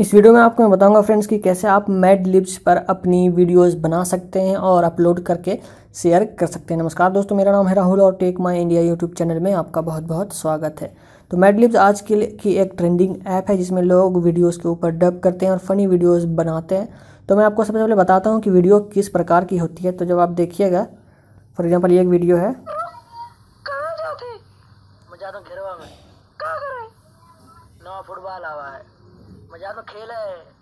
इस वीडियो में आपको मैं बताऊंगा फ्रेंड्स कि कैसे आप मेड लिप्स पर अपनी वीडियोस बना सकते हैं और अपलोड करके शेयर कर सकते हैं नमस्कार दोस्तों मेरा नाम है राहुल और tech my India YouTube channel में आपका बहुत बहुत स्वागत है तो मेड लिप्स आज के की एक ट्रेंडिंग ऐप है जिसमें लोग वीडियोज़ के ऊपर डब करते हैं और फ़नी वीडियोज़ बनाते हैं तो मैं आपको सबसे पहले बताता हूँ कि वीडियो किस प्रकार की होती है तो जब आप देखिएगा फॉर एग्ज़ाम्पल ये एक वीडियो है फुटबॉल आवा है मजा तो खेल है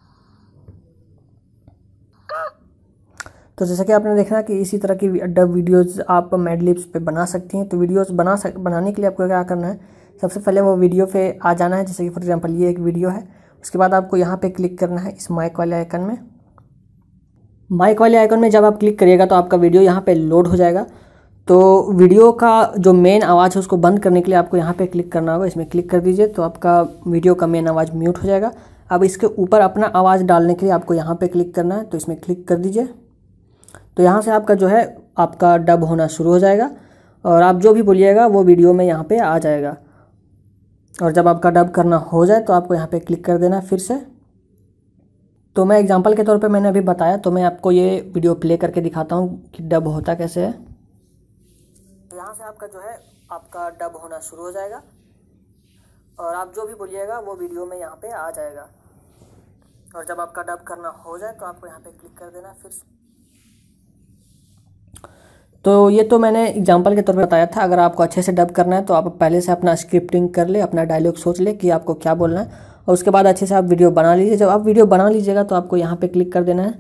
तो जैसा कि आपने देखा कि इसी तरह की डब वीडियोस आप मेडलिप्स पे बना सकती हैं तो वीडियोस बना सक बनाने के लिए आपको क्या करना है सबसे पहले वो वीडियो पे आ जाना है जैसे कि फॉर एग्जांपल ये एक वीडियो है उसके बाद आपको यहाँ पे क्लिक करना है इस माइक वाले आइकन में माइक वाले आइकन में जब आप क्लिक करिएगा तो आपका वीडियो यहाँ पर लोड हो जाएगा तो वीडियो का जो मेन आवाज़ है उसको बंद करने के लिए आपको यहाँ पे क्लिक करना होगा इसमें क्लिक कर दीजिए तो आपका वीडियो का मेन आवाज़ म्यूट हो जाएगा अब इसके ऊपर अपना आवाज़ डालने के लिए आपको यहाँ पे क्लिक करना है तो इसमें क्लिक कर दीजिए तो यहाँ से आपका जो है आपका डब होना शुरू हो जाएगा और आप जो भी बोलिएगा वो वीडियो में यहाँ पर आ जाएगा और जब आपका डब करना हो जाए तो आपको यहाँ पर क्लिक कर देना फिर से तो मैं एग्ज़ाम्पल के तौर पर मैंने अभी बताया तो मैं आपको ये वीडियो प्ले करके दिखाता हूँ कि डब होता कैसे है यहाँ से आपका जो है आपका डब होना शुरू हो जाएगा और आप जो भी बोलिएगा वो वीडियो में यहाँ पे आ जाएगा और जब आपका डब करना हो जाए तो आपको यहाँ पे क्लिक कर देना फिर तो ये तो मैंने एग्जांपल के तौर पर बताया था अगर आपको अच्छे से डब करना है तो आप पहले से अपना स्क्रिप्टिंग कर ले अपना डायलॉग सोच ले कि आपको क्या बोलना है और उसके बाद अच्छे से आप वीडियो बना लीजिए जब आप वीडियो बना लीजिएगा तो आपको यहाँ पे क्लिक कर देना है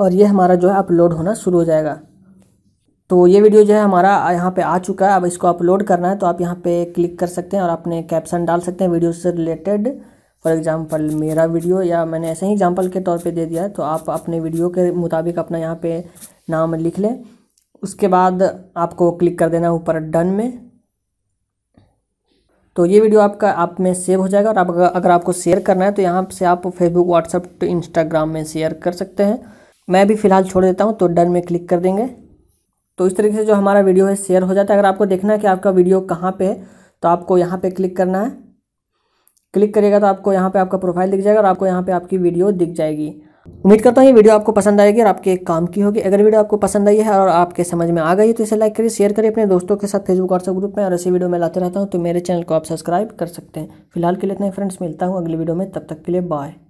और ये हमारा जो है अपलोड होना शुरू हो जाएगा तो ये वीडियो जो है हमारा यहाँ पे आ चुका है अब इसको अपलोड करना है तो आप यहाँ पे क्लिक कर सकते हैं और अपने कैप्शन डाल सकते हैं वीडियो से रिलेटेड फॉर एग्जांपल मेरा वीडियो या मैंने ऐसे ही एग्जांपल के तौर पे दे दिया है तो आप अपने वीडियो के मुताबिक अपना यहाँ पे नाम लिख लें उसके बाद आपको क्लिक कर देना ऊपर डन में तो ये वीडियो आपका आप में सेव हो जाएगा और आप अगर आपको शेयर करना है तो यहाँ से आप फेसबुक व्हाट्सअप इंस्टाग्राम में शेयर कर सकते हैं मैं भी फ़िलहाल छोड़ देता हूँ तो डन में क्लिक कर देंगे तो इस तरीके से जो हमारा वीडियो है शेयर हो जाता है अगर आपको देखना है कि आपका वीडियो कहाँ पे है तो आपको यहाँ पे क्लिक करना है क्लिक करिएगा तो आपको यहाँ पे आपका प्रोफाइल दिख जाएगा और आपको यहाँ पे आपकी वीडियो दिख जाएगी उम्मीद करता हूँ ये वीडियो आपको पसंद आएगी और आपके काम की होगी अगर वीडियो आपको पसंद आई है और आपके समझ में आ गई तो इसे लाइक करिए शेयर करिए अपने दोस्तों के साथ फेसबुक व्हाट्सएप ग्रुप में और ऐसी वीडियो मैं लाते रहता हूँ तो मेरे चैनल को आप सब्सक्राइब कर सकते हैं फिलहाल के लिए इतना ही फ्रेंड्स मिलता हूँ अगली वीडियो में तब तक के लिए बाय